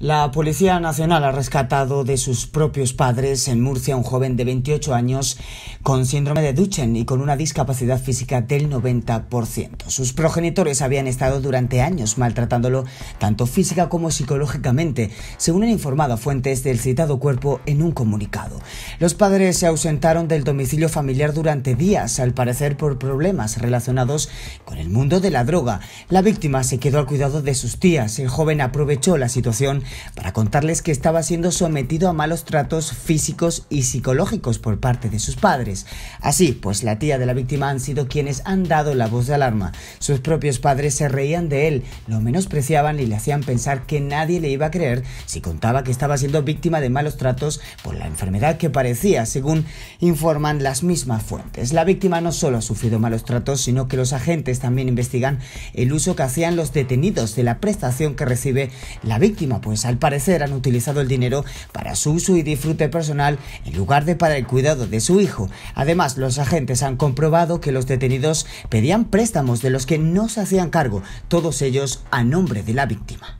La Policía Nacional ha rescatado de sus propios padres en Murcia un joven de 28 años con síndrome de Duchenne y con una discapacidad física del 90%. Sus progenitores habían estado durante años maltratándolo tanto física como psicológicamente, según han informado fuentes del citado cuerpo en un comunicado. Los padres se ausentaron del domicilio familiar durante días, al parecer por problemas relacionados con el mundo de la droga. La víctima se quedó al cuidado de sus tías. El joven aprovechó la situación para contarles que estaba siendo sometido a malos tratos físicos y psicológicos por parte de sus padres. Así, pues la tía de la víctima han sido quienes han dado la voz de alarma. Sus propios padres se reían de él, lo menospreciaban y le hacían pensar que nadie le iba a creer si contaba que estaba siendo víctima de malos tratos por la enfermedad que parecía, según informan las mismas fuentes. La víctima no solo ha sufrido malos tratos, sino que los agentes también investigan el uso que hacían los detenidos de la prestación que recibe la víctima, pues al parecer han utilizado el dinero para su uso y disfrute personal en lugar de para el cuidado de su hijo. Además, los agentes han comprobado que los detenidos pedían préstamos de los que no se hacían cargo, todos ellos a nombre de la víctima.